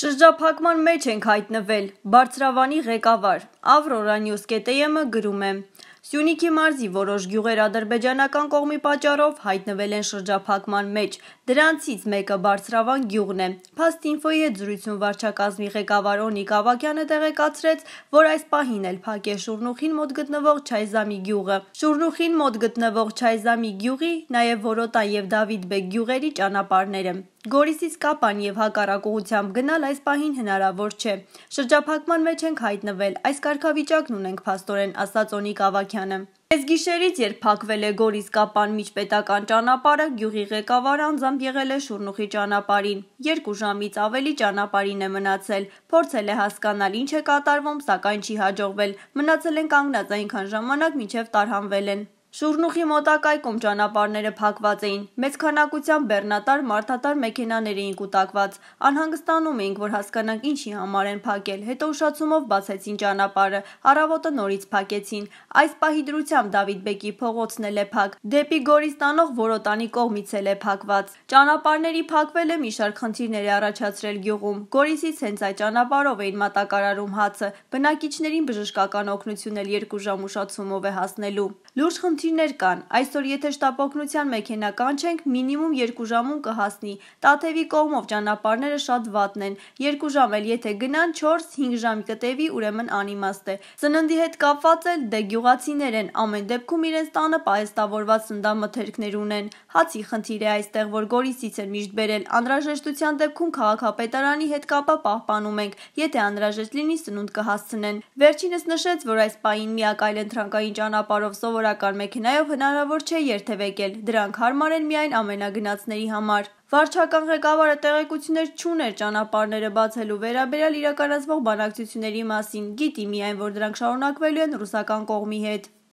Շրջափակման մեջ ենք հայտնվել, Բարձրավանի ղեկավար, Ավրորա Նյուզ.կը գրում է. Սյունիքի մարզի որոշ գյուղեր ադրբեջանական կողմի պատճառով հայտնվել են շրջափակման մեջ։ Դրանցից մեկը Բարձրավան գյուղն է։ Փաստինֆոյի հետ զրույցում վարչակազմի ղեկավար Օնիկ Ավակյանը տեղեկացրեց, որ այս պահին էլ փակ է Շուրնուխին մոտ գտնվող Չայզամի գյուղը։ Շուրնուխին մոտ գտնվող Չայզամի գյուղի, նաև Որոտա եւ Դավիթբեկ գյուղերի ճանապարհները։ Գորիսից Կապան եւ հակառակողությամբ գնալ այս պահին հնարավոր չէ։ Շրջափակման մեջ ենք հայտնվել։ Այս կարգավիճակն ունենք փաստորեն, ասաց Օնիկ Ավակյանը Սահակյանը։ Այս գիշերից, երբ փակվել է Գորիսկապան միջպետական ճանապարհը, գյուղի ղեկավար անձամբ եղել է Շուրնուխի ճանապարհին։ Երկու ժամից ավելի ճանապարհին է մնացել։ Փորձել է հասկանալ ինչ է կատարվում, սակայն չի հաջողվել։ Մնացել են կանգնած այնքան ժամանակ, մինչև տարհանվել են։ Շուրնուխի մոտակայքում ճանապարհները փակված էին։ Մեծ քանակությամբ բեռնատար, մարդատար մեքենաներ էին կուտակված։ Անհանգստանում էինք, որ հասկանանք ինչի համար են փակել։ Հետո ուշացումով բացեցին ճանապարհը, առավոտը նորից փակեցին։ Այս պահի դրությամբ Դավիթ Բեկի փողոցն էլ է փակ։ Դեպի Գորիս տանող Որոտանի կողմից էլ է փակված։ Ճանապարհների փակվելը մի շարք խնդիրներ է առաջացրել գյուղում։ Գորիսից հենց այդ ճանապարհով էին մատակարարում հացը։ Բնակիչներին բժշկական օգնություն էլ երկու ժամ ուշացումով է հասնելու։ Լուրջ խնդիր խնդիրներ կան։ Այսօր եթե շտապօգնության մեքենա կանչենք, մինիմում 2 ժամում կհասնի։ Տաթևի կողմով ճանապարհները շատ վատն են։ 2 ժամ էլ եթե գնան 4-5 ժամ կտևի, ուրեմն անիմաստ է։ Սննդի հետ կապված էլ դե գյուղացիներ են, ամեն դեպքում իրենց տանը պահեստավորված սննդամթերքներ ունեն։ Հացի խնդիր է այստեղ, որ Գորիսից են միշտ բերել։ Անհրաժեշտության դեպքում քաղաքապետարանի հետ կապը պահպանում ենք, եթե անհրաժեշտ լինի սնունդ կհասցնեն։ Վերջինս նշեց, որ այս պահին միակ այլ ընտրանկային ճանապարհով սովորական մեկ մեքենայով հնարավոր չէ երթևեկել, դրանք հարմար են միայն ամենագնացների համար։ Վարչական ղեկավարը տեղեկություններ չուներ ճանապարհները բացելու վերաբերյալ իրականացվող բանակցությունների մասին, գիտի միայն, որ դրանք շարունակվելու են ռուսական կողմի հետ։